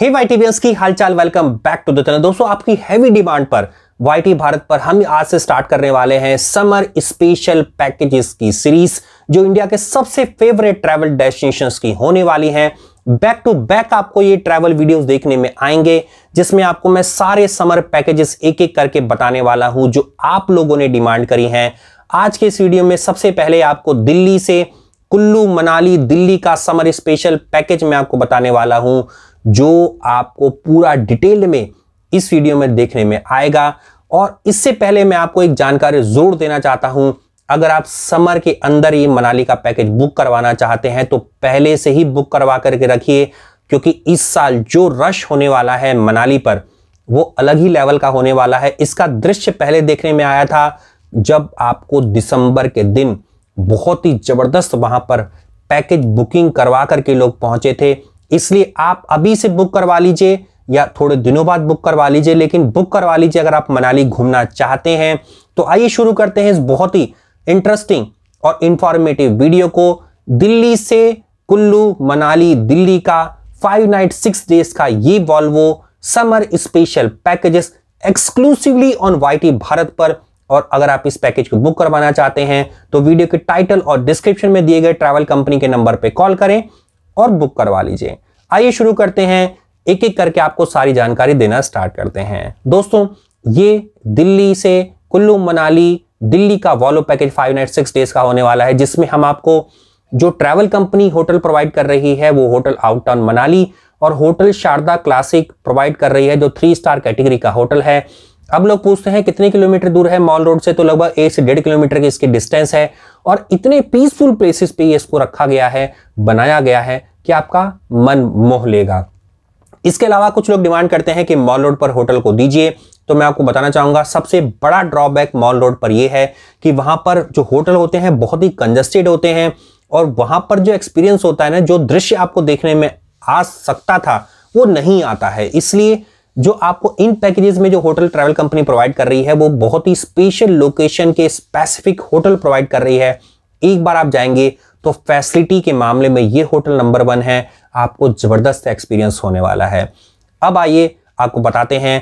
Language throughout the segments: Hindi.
हे वाई की हालचाल welcome back to the channel दोस्तों आपकी हैवी डिमांड पर वाई भारत पर हम आज से स्टार्ट करने वाले हैं समर स्पेशल पैकेजेस की सीरीज जो इंडिया के सबसे फेवरेट ट्रैवल डेस्टिनेशन की होने वाली हैं बैक टू बैक आपको ये ट्रैवल वीडियोस देखने में आएंगे जिसमें आपको मैं सारे समर पैकेजेस एक एक करके बताने वाला हूं जो आप लोगों ने डिमांड करी है आज के इस वीडियो में सबसे पहले आपको दिल्ली से कुल्लू मनाली दिल्ली का समर स्पेशल पैकेज मैं आपको बताने वाला हूं जो आपको पूरा डिटेल में इस वीडियो में देखने में आएगा और इससे पहले मैं आपको एक जानकारी जरूर देना चाहता हूं अगर आप समर के अंदर ही मनाली का पैकेज बुक करवाना चाहते हैं तो पहले से ही बुक करवा करके रखिए क्योंकि इस साल जो रश होने वाला है मनाली पर वो अलग ही लेवल का होने वाला है इसका दृश्य पहले देखने में आया था जब आपको दिसंबर के दिन बहुत ही जबरदस्त वहां पर पैकेज बुकिंग करवा करके लोग पहुंचे थे इसलिए आप अभी से बुक करवा लीजिए या थोड़े दिनों बाद बुक करवा लीजिए लेकिन बुक करवा लीजिए अगर आप मनाली घूमना चाहते हैं तो आइए शुरू करते हैं इस बहुत ही इंटरेस्टिंग और इंफॉर्मेटिव वीडियो को दिल्ली से कुल्लू मनाली दिल्ली का फाइव नाइट सिक्स डेज का ये Volvo summer special packages exclusively on YT Bharat पर और अगर आप इस पैकेज को बुक करवाना चाहते हैं तो वीडियो के टाइटल और डिस्क्रिप्शन में दिए गए ट्रैवल कंपनी के नंबर पर कॉल करें और बुक करवा लीजिए आइए शुरू करते हैं एक एक करके आपको सारी जानकारी देना स्टार्ट करते हैं दोस्तों ये दिल्ली से कुल्लू मनाली दिल्ली का Volvo package five night six days का होने वाला है जिसमें हम आपको जो ट्रैवल कंपनी होटल प्रोवाइड कर रही है वो होटल आउट टाउन मनाली और होटल शारदा क्लासिक प्रोवाइड कर रही है जो थ्री स्टार कैटेगरी का होटल है अब लोग पूछते हैं कितने किलोमीटर दूर है मॉल रोड से तो लगभग एक से डेढ़ किलोमीटर की इसकी डिस्टेंस है और इतने पीसफुल प्लेसेस पे इसको रखा गया है बनाया गया है कि आपका मन मोह लेगा इसके अलावा कुछ लोग डिमांड करते हैं कि मॉल रोड पर होटल को दीजिए तो मैं आपको बताना चाहूंगा सबसे बड़ा ड्रॉबैक मॉल रोड पर यह है कि वहां पर जो होटल होते हैं बहुत ही कंजस्टेड होते हैं और वहां पर जो एक्सपीरियंस होता है ना जो दृश्य आपको देखने में आ सकता था वो नहीं आता है इसलिए जो आपको इन पैकेजेस में जो होटल ट्रैवल कंपनी प्रोवाइड कर रही है वो बहुत ही स्पेशल लोकेशन के स्पेसिफिक होटल प्रोवाइड कर रही है एक बार आप जाएंगे तो फैसिलिटी के मामले में ये होटल नंबर वन है आपको ज़बरदस्त एक्सपीरियंस होने वाला है अब आइए आपको बताते हैं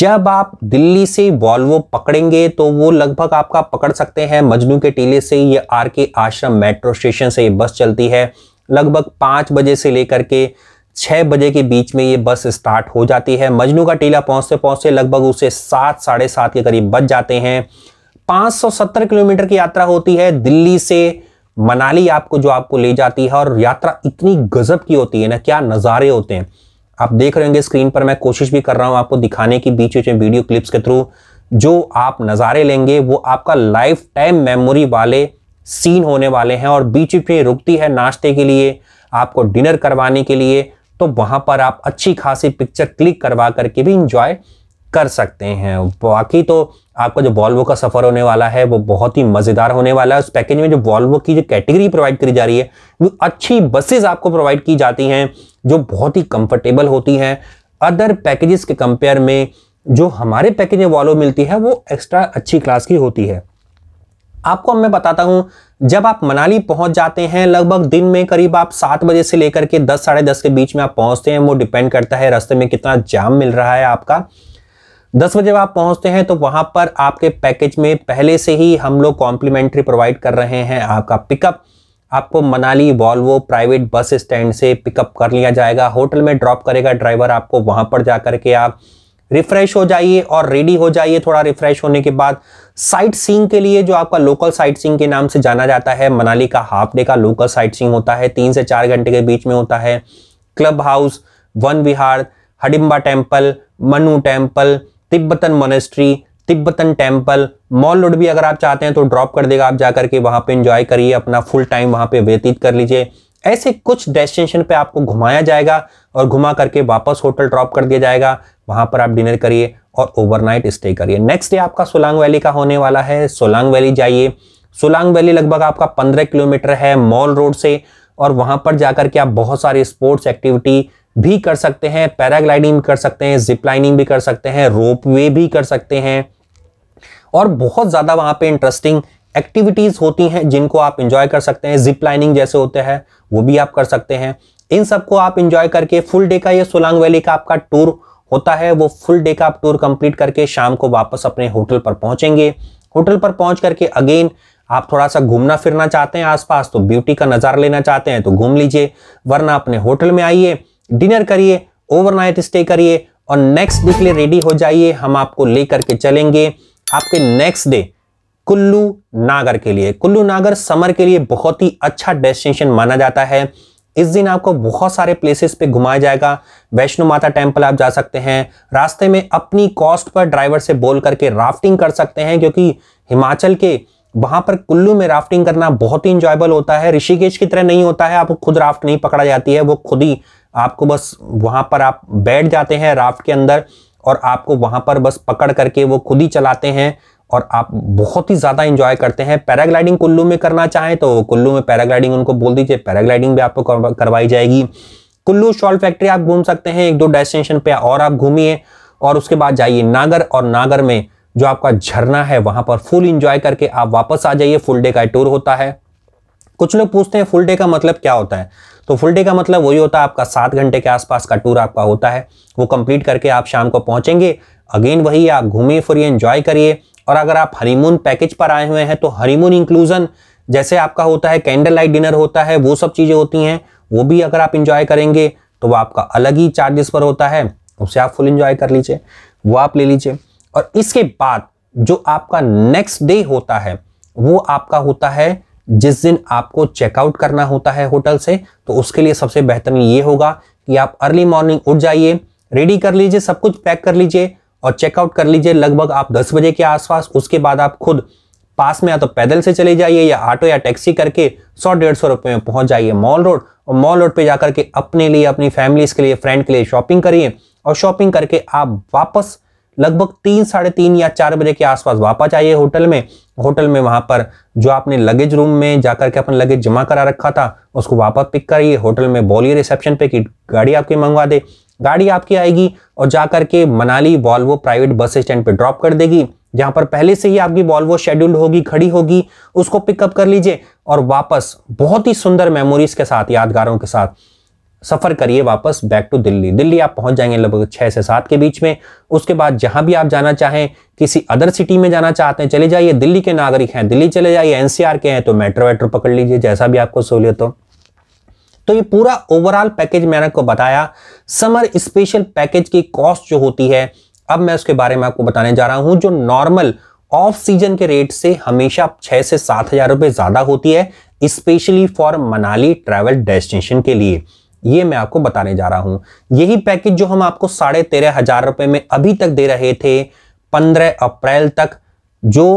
जब आप दिल्ली से वॉल्वो पकड़ेंगे तो वो लगभग आपका पकड़ सकते हैं मजनू के टीले से ये आर के आश्रम मेट्रो स्टेशन से ये बस चलती है लगभग पाँच बजे से लेकर के छः बजे के बीच में ये बस स्टार्ट हो जाती है मजनू का टीला पहुंचते पहुंचते लगभग उसे सात साढ़े सात के करीब बच जाते हैं 570 किलोमीटर की यात्रा होती है दिल्ली से मनाली आपको जो आपको ले जाती है और यात्रा इतनी गजब की होती है ना क्या नज़ारे होते हैं आप देख रहे होंगे स्क्रीन पर मैं कोशिश भी कर रहा हूँ आपको दिखाने की बीच बीच में वीडियो क्लिप्स के थ्रू जो आप नज़ारे लेंगे वो आपका लाइफ टाइम मेमोरी वाले सीन होने वाले हैं और बीच बीच में रुकती है नाश्ते के लिए आपको डिनर करवाने के लिए तो वहां पर आप अच्छी खासी पिक्चर क्लिक करवा करके भी इंजॉय कर सकते हैं बाकी तो आपका जो वॉल्वो का सफ़र होने वाला है वो बहुत ही मज़ेदार होने वाला है उस पैकेज में जो वॉल्वो की जो कैटेगरी प्रोवाइड करी जा रही है वो अच्छी बसेज आपको प्रोवाइड की जाती हैं जो बहुत ही कंफर्टेबल होती हैं अदर पैकेजेस के कंपेयर में जो हमारे पैकेज में वॉल्वो मिलती है वो एक्स्ट्रा अच्छी क्लास की होती है आपको मैं बताता हूँ जब आप मनाली पहुंच जाते हैं लगभग दिन में करीब आप सात बजे से लेकर के दस साढ़े दस के बीच में आप पहुंचते हैं वो डिपेंड करता है रास्ते में कितना जाम मिल रहा है आपका दस बजे आप पहुंचते हैं तो वहां पर आपके पैकेज में पहले से ही हम लोग कॉम्प्लीमेंट्री प्रोवाइड कर रहे हैं आपका पिकअप आपको Manali Volvo private bus stand से पिकअप कर लिया जाएगा होटल में ड्रॉप करेगा ड्राइवर आपको वहां पर जा के आप रिफ्रेश हो जाइए और रेडी हो जाइए थोड़ा रिफ्रेश होने के बाद साइट सींग के लिए जो आपका लोकल साइट सींग के नाम से जाना जाता है मनाली का हाफ डे का लोकल साइट सींग होता है तीन से चार घंटे के बीच में होता है clubhouse Van Vihar Hadimba temple Manu temple Tibetan monastery Tibetan temple mall road भी अगर आप चाहते हैं तो ड्रॉप कर देगा आप जाकर के वहाँ पे इंजॉय करिए अपना फुल टाइम वहाँ पे व्यतीत कर लीजिए ऐसे कुछ डेस्टिनेशन पे आपको घुमाया जाएगा और घुमा करके वापस होटल ड्रॉप कर दिया जाएगा वहाँ पर आप डिनर करिए और ओवरनाइट स्टे करिए नेक्स्ट डे आपका सोलांग वैली का होने वाला है सोलांग वैली जाइए सोलांग वैली लगभग आपका पंद्रह किलोमीटर है मॉल रोड से और वहां पर जाकर के आप बहुत सारे स्पोर्ट्स एक्टिविटी भी कर सकते हैं पैराग्लाइडिंग कर सकते हैं जिप लाइनिंग भी कर सकते हैं रोप वे भी कर सकते हैं और बहुत ज़्यादा वहाँ पे इंटरेस्टिंग एक्टिविटीज़ होती हैं जिनको आप इंजॉय कर सकते हैं जिप लाइनिंग जैसे होते हैं वो भी आप कर सकते हैं इन सबको आप इंजॉय करके फुल डे का ये सोलांग वैली का आपका टूर होता है वो फुल डे का आप टूर कंप्लीट करके शाम को वापस अपने होटल पर पहुंचेंगे होटल पर पहुंच करके अगेन आप थोड़ा सा घूमना फिरना चाहते हैं आसपास तो ब्यूटी का नज़ारा लेना चाहते हैं तो घूम लीजिए वरना अपने होटल में आइए डिनर करिए ओवरनाइट स्टे करिए और नेक्स्ट डे के लिए रेडी हो जाइए हम आपको ले करके चलेंगे आपके नेक्स्ट डे कुल्लू नागर के लिए कुल्लू नागर समर के लिए बहुत ही अच्छा डेस्टिनेशन माना जाता है इस दिन आपको बहुत सारे प्लेसेस पे घुमाया जाएगा वैष्णो माता टेम्पल आप जा सकते हैं रास्ते में अपनी कॉस्ट पर ड्राइवर से बोल करके राफ्टिंग कर सकते हैं क्योंकि हिमाचल के वहां पर कुल्लू में राफ्टिंग करना बहुत ही इंजॉयबल होता है ऋषिकेश की तरह नहीं होता है आपको खुद राफ्ट नहीं पकड़ा जाती है वो खुद ही आपको बस वहां पर आप बैठ जाते हैं राफ्ट के अंदर और आपको वहां पर बस पकड़ करके वो खुद ही चलाते हैं और आप बहुत ही ज़्यादा इंजॉय करते हैं पैराग्लाइडिंग कुल्लू में करना चाहें तो कुल्लू में पैराग्लाइडिंग उनको बोल दीजिए पैराग्लाइडिंग भी आपको करवाई जाएगी कुल्लू शॉल फैक्ट्री आप घूम सकते हैं एक दो डेस्टिनेशन पे और आप घूमिए और उसके बाद जाइए नागर और नागर में जो आपका झरना है वहाँ पर फुल इंजॉय करके आप वापस आ जाइए फुल डे का टूर होता है कुछ लोग पूछते हैं फुल डे का मतलब क्या होता है तो फुल डे का मतलब वही होता है आपका सात घंटे के आसपास का टूर आपका होता है वो कंप्लीट करके आप शाम को पहुंचेंगे अगेन वही आप घूमिए फिरिए एंजॉय करिए और अगर आप हनीमून पैकेज पर आए हुए हैं तो हनीमून इंक्लूजन जैसे आपका होता है कैंडल लाइट डिनर होता है वो सब चीज़ें होती हैं वो भी अगर आप इंजॉय करेंगे तो वो आपका अलग ही चार्जेस पर होता है उसे आप फुल इंजॉय कर लीजिए वो आप ले लीजिए और इसके बाद जो आपका नेक्स्ट डे होता है वो आपका होता है जिस दिन आपको चेकआउट करना होता है होटल से तो उसके लिए सबसे बेहतरीन ये होगा कि आप अर्ली मॉर्निंग उठ जाइए रेडी कर लीजिए सब कुछ पैक कर लीजिए और चेकआउट कर लीजिए लगभग आप दस बजे के आसपास उसके बाद आप खुद पास में या तो पैदल से चले जाइए या ऑटो या टैक्सी करके सौ डेढ़ सौ रुपये में पहुंच जाइए मॉल रोड और मॉल रोड पे जाकर के अपने लिए अपनी फैमिलीज के लिए फ्रेंड के लिए शॉपिंग करिए और शॉपिंग करके आप वापस लगभग तीन साढ़े तीन या चार बजे के आसपास वापस आइए होटल में होटल में वहाँ पर जो आपने लगेज रूम में जाकर के अपन लगेज जमा करा रखा था उसको वापस पिक करिए होटल में बोलिए रिसेप्शन पे कि गाड़ी आपकी मंगवा दे गाड़ी आपकी आएगी और जा करके Manali Volvo private bus stand पे ड्रॉप कर देगी जहां पर पहले से ही आपकी वॉल्वो शेड्यूल्ड होगी खड़ी होगी उसको पिकअप कर लीजिए और वापस बहुत ही सुंदर मेमोरीज के साथ यादगारों के साथ सफर करिए वापस बैक टू दिल्ली दिल्ली आप पहुंच जाएंगे लगभग छः से सात के बीच में उसके बाद जहां भी आप जाना चाहें किसी अदर सिटी में जाना चाहते हैं चले जाइए दिल्ली के नागरिक हैं दिल्ली चले जाइए एनसीआर के हैं तो मेट्रो वेट्रो पकड़ लीजिए जैसा भी आपको सहूलियत हो तो ये पूरा ओवरऑल पैकेज मैंने आपको बताया समर स्पेशल पैकेज की कॉस्ट जो होती है अब मैं उसके बारे में आपको बताने जा रहा हूं जो नॉर्मल ऑफ सीजन के रेट से हमेशा छह से सात हजार रुपए ज्यादा होती है specially for Manali travel destination के लिए ये मैं आपको बताने जा रहा हूं यही पैकेज जो हम आपको साढ़े तेरह हजार रुपए में अभी तक दे रहे थे पंद्रह अप्रैल तक जो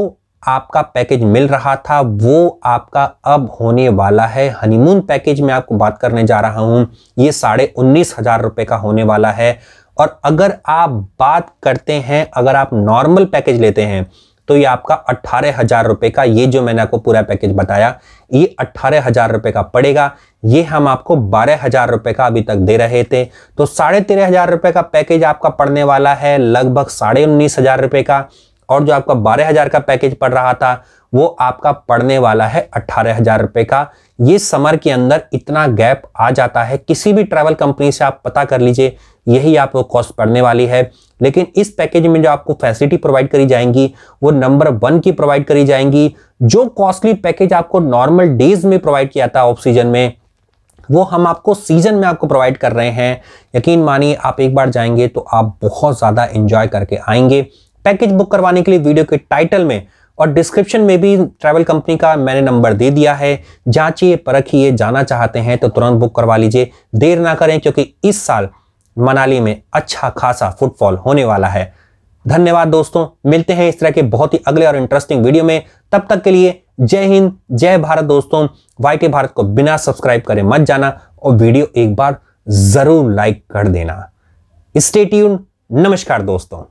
आपका पैकेज मिल रहा था वो आपका अब होने वाला है हनीमून पैकेज में आपको बात करने जा रहा हूं ये साढ़े उन्नीस हज़ार रुपये का होने वाला है और अगर आप बात करते हैं अगर आप नॉर्मल पैकेज लेते हैं तो ये आपका अट्ठारह हज़ार रुपए का ये जो मैंने आपको पूरा पैकेज बताया ये अट्ठारह हज़ार रुपए का पड़ेगा ये हम आपको बारह हज़ार रुपए का अभी तक दे रहे थे तो साढ़े तेरह हज़ार रुपए का पैकेज आपका पड़ने वाला है लगभग साढ़े उन्नीस हज़ार रुपए का और जो आपका बारह हजार का पैकेज पड़ रहा था वो आपका पड़ने वाला है अठारह हजार रुपए का ये समर के अंदर इतना गैप आ जाता है किसी भी ट्रैवल कंपनी से आप पता कर लीजिए यही आपको कॉस्ट पड़ने वाली है लेकिन इस पैकेज में जो आपको फैसिलिटी प्रोवाइड करी जाएंगी वो नंबर वन की प्रोवाइड करी जाएंगी जो कॉस्टली पैकेज आपको नॉर्मल डेज में प्रोवाइड किया था ऑफ सीजन में वो हम आपको सीजन में आपको प्रोवाइड कर रहे हैं यकीन मानिए आप एक बार जाएंगे तो आप बहुत ज़्यादा इंजॉय करके आएंगे पैकेज बुक करवाने के लिए वीडियो के टाइटल में और डिस्क्रिप्शन में भी ट्रैवल कंपनी का मैंने नंबर दे दिया है जांचिए परखिए जाना चाहते हैं तो तुरंत बुक करवा लीजिए देर ना करें क्योंकि इस साल मनाली में अच्छा खासा फुटफॉल होने वाला है धन्यवाद दोस्तों मिलते हैं इस तरह के बहुत ही अगले और इंटरेस्टिंग वीडियो में तब तक के लिए जय हिंद जय भारत दोस्तों वाई भारत को बिना सब्सक्राइब करें मत जाना और वीडियो एक बार जरूर लाइक कर देना स्टेट्यून नमस्कार दोस्तों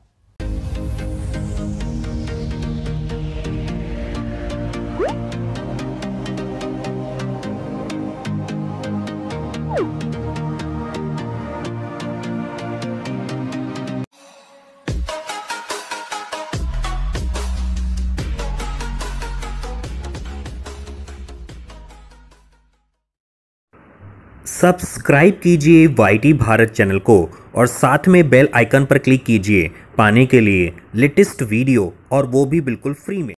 सब्सक्राइब कीजिए वाई भारत चैनल को और साथ में बेल आइकन पर क्लिक कीजिए पाने के लिए लेटेस्ट वीडियो और वो भी बिल्कुल फ्री में